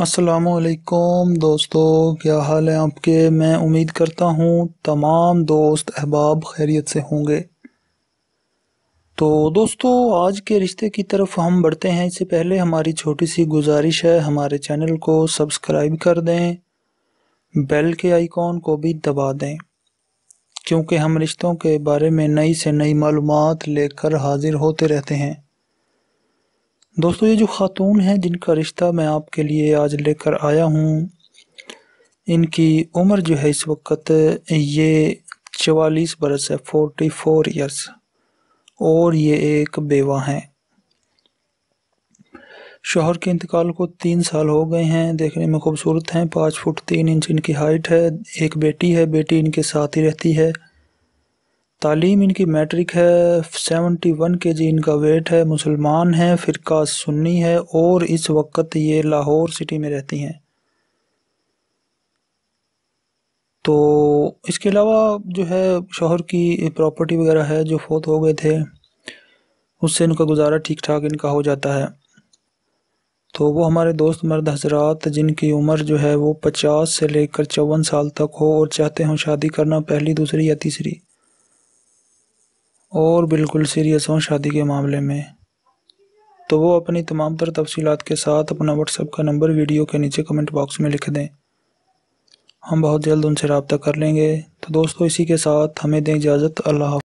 असलकुम दोस्तों क्या हाल है आपके मैं उम्मीद करता हूँ तमाम दोस्त अहबाब खैरियत से होंगे तो दोस्तों आज के रिश्ते की तरफ हम बढ़ते हैं इससे पहले हमारी छोटी सी गुजारिश है हमारे चैनल को सब्सक्राइब कर दें बेल के आइकॉन को भी दबा दें क्योंकि हम रिश्तों के बारे में नई से नई मालूम लेकर हाजिर होते रहते हैं दोस्तों ये जो ख़ातून हैं जिनका रिश्ता मैं आपके लिए आज लेकर आया हूँ इनकी उम्र जो है इस वक्त ये चवालीस बरस है फोर्टी फोर ईयर्स और ये एक बेवा हैं शोहर के इंतकाल को तीन साल हो गए हैं देखने में खूबसूरत हैं पाँच फुट तीन इंच इनकी हाइट है एक बेटी है बेटी इनके साथ ही रहती है तालीम इनकी मैट्रिक है सेवनटी वन के जी इनका वेट है मुसलमान है फ़िरका सुन्नी है और इस वक्त ये लाहौर सिटी में रहती हैं तो इसके अलावा जो है शोहर की प्रॉपर्टी वगैरह है जो फोत हो गए थे उससे इनका गुजारा ठीक ठाक इनका हो जाता है तो वो हमारे दोस्त मर्द हजरात जिनकी उम्र जो है वो पचास से लेकर चौवन साल तक हो और चाहते हों शादी करना पहली दूसरी या तीसरी और बिल्कुल सीरियस हों शादी के मामले में तो वो अपनी तमाम तर तफसीत के साथ अपना व्हाट्सएप का नंबर वीडियो के नीचे कमेंट बॉक्स में लिख दें हम बहुत जल्द उनसे रबता कर लेंगे तो दोस्तों इसी के साथ हमें दें इजाज़त अल्लाह